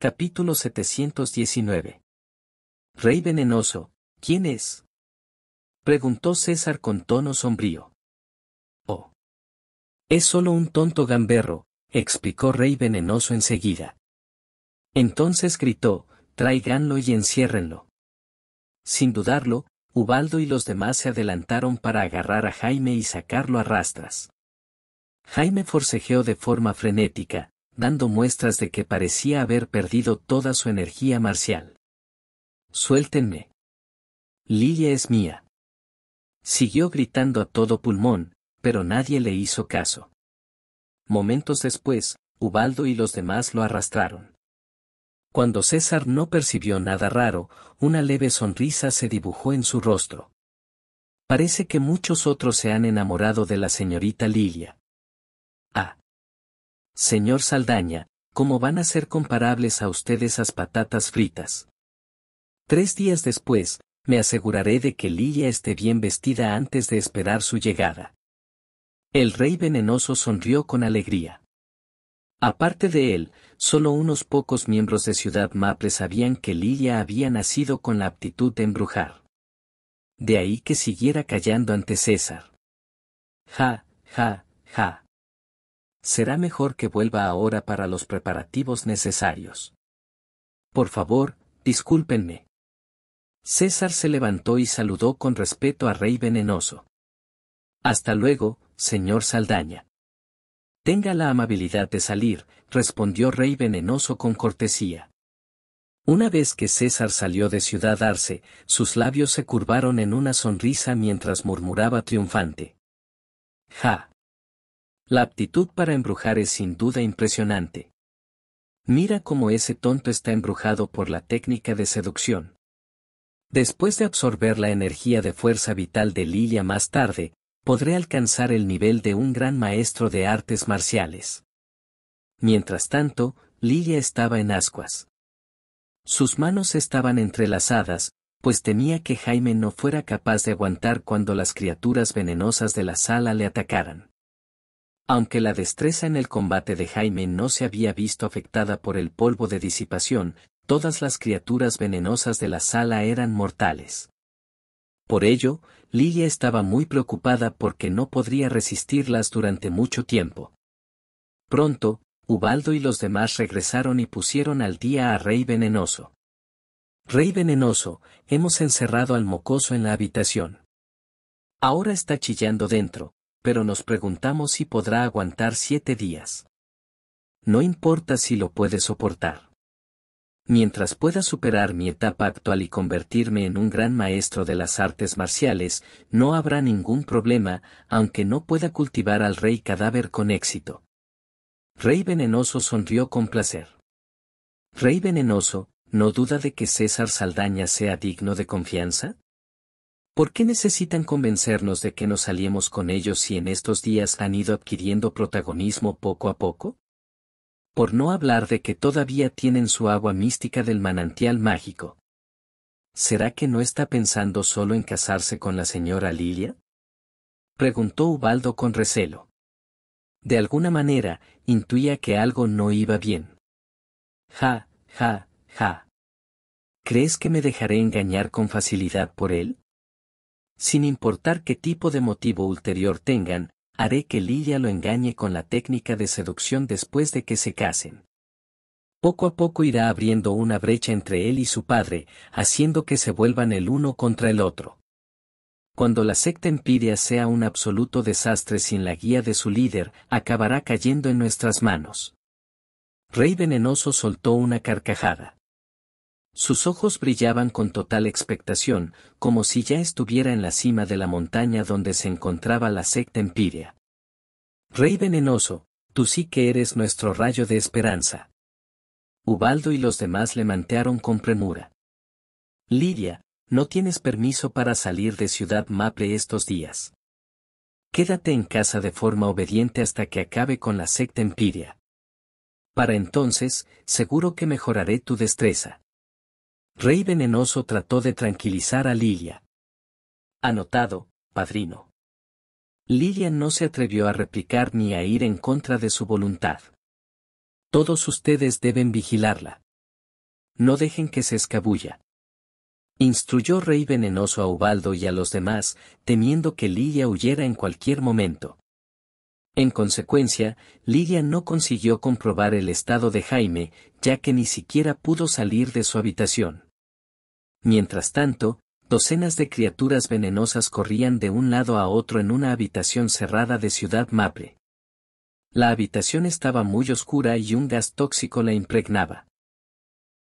Capítulo 719. Rey venenoso, ¿quién es? Preguntó César con tono sombrío. Oh. Es solo un tonto gamberro, explicó Rey venenoso enseguida. Entonces gritó, traiganlo y enciérrenlo. Sin dudarlo, Ubaldo y los demás se adelantaron para agarrar a Jaime y sacarlo a rastras. Jaime forcejeó de forma frenética, dando muestras de que parecía haber perdido toda su energía marcial. Suéltenme. Lilia es mía. Siguió gritando a todo pulmón, pero nadie le hizo caso. Momentos después, Ubaldo y los demás lo arrastraron. Cuando César no percibió nada raro, una leve sonrisa se dibujó en su rostro. Parece que muchos otros se han enamorado de la señorita Lilia. Ah. Señor Saldaña, ¿cómo van a ser comparables a ustedes esas patatas fritas? Tres días después, me aseguraré de que Lilia esté bien vestida antes de esperar su llegada. El rey venenoso sonrió con alegría. Aparte de él, solo unos pocos miembros de Ciudad Maple sabían que Lilia había nacido con la aptitud de embrujar. De ahí que siguiera callando ante César. Ja, ja, ja. Será mejor que vuelva ahora para los preparativos necesarios. Por favor, discúlpenme. César se levantó y saludó con respeto a Rey Venenoso. Hasta luego, señor Saldaña. Tenga la amabilidad de salir, respondió Rey Venenoso con cortesía. Una vez que César salió de Ciudad Arce, sus labios se curvaron en una sonrisa mientras murmuraba triunfante. ¡Ja! La aptitud para embrujar es sin duda impresionante. Mira cómo ese tonto está embrujado por la técnica de seducción. Después de absorber la energía de fuerza vital de Lilia más tarde, podré alcanzar el nivel de un gran maestro de artes marciales. Mientras tanto, Lilia estaba en ascuas. Sus manos estaban entrelazadas, pues temía que Jaime no fuera capaz de aguantar cuando las criaturas venenosas de la sala le atacaran. Aunque la destreza en el combate de Jaime no se había visto afectada por el polvo de disipación, todas las criaturas venenosas de la sala eran mortales. Por ello, Lilia estaba muy preocupada porque no podría resistirlas durante mucho tiempo. Pronto, Ubaldo y los demás regresaron y pusieron al día a Rey Venenoso. Rey Venenoso, hemos encerrado al mocoso en la habitación. Ahora está chillando dentro, pero nos preguntamos si podrá aguantar siete días. No importa si lo puede soportar. Mientras pueda superar mi etapa actual y convertirme en un gran maestro de las artes marciales, no habrá ningún problema, aunque no pueda cultivar al rey cadáver con éxito. Rey Venenoso sonrió con placer. Rey Venenoso, ¿no duda de que César Saldaña sea digno de confianza? ¿Por qué necesitan convencernos de que nos aliemos con ellos si en estos días han ido adquiriendo protagonismo poco a poco? Por no hablar de que todavía tienen su agua mística del manantial mágico. ¿Será que no está pensando solo en casarse con la señora Lilia? Preguntó Ubaldo con recelo. De alguna manera, intuía que algo no iba bien. Ja, ja, ja. ¿Crees que me dejaré engañar con facilidad por él? Sin importar qué tipo de motivo ulterior tengan, haré que Lilia lo engañe con la técnica de seducción después de que se casen. Poco a poco irá abriendo una brecha entre él y su padre, haciendo que se vuelvan el uno contra el otro. Cuando la secta empiria sea un absoluto desastre sin la guía de su líder, acabará cayendo en nuestras manos. Rey Venenoso soltó una carcajada. Sus ojos brillaban con total expectación, como si ya estuviera en la cima de la montaña donde se encontraba la secta empiria. Rey venenoso, tú sí que eres nuestro rayo de esperanza. Ubaldo y los demás le mantearon con premura. Lidia, no tienes permiso para salir de Ciudad Maple estos días. Quédate en casa de forma obediente hasta que acabe con la secta empiria. Para entonces, seguro que mejoraré tu destreza. Rey Venenoso trató de tranquilizar a Lilia. Anotado, padrino. Lilia no se atrevió a replicar ni a ir en contra de su voluntad. Todos ustedes deben vigilarla. No dejen que se escabulla. Instruyó Rey Venenoso a Ubaldo y a los demás, temiendo que Lilia huyera en cualquier momento. En consecuencia, Lilia no consiguió comprobar el estado de Jaime, ya que ni siquiera pudo salir de su habitación. Mientras tanto, docenas de criaturas venenosas corrían de un lado a otro en una habitación cerrada de Ciudad Maple. La habitación estaba muy oscura y un gas tóxico la impregnaba.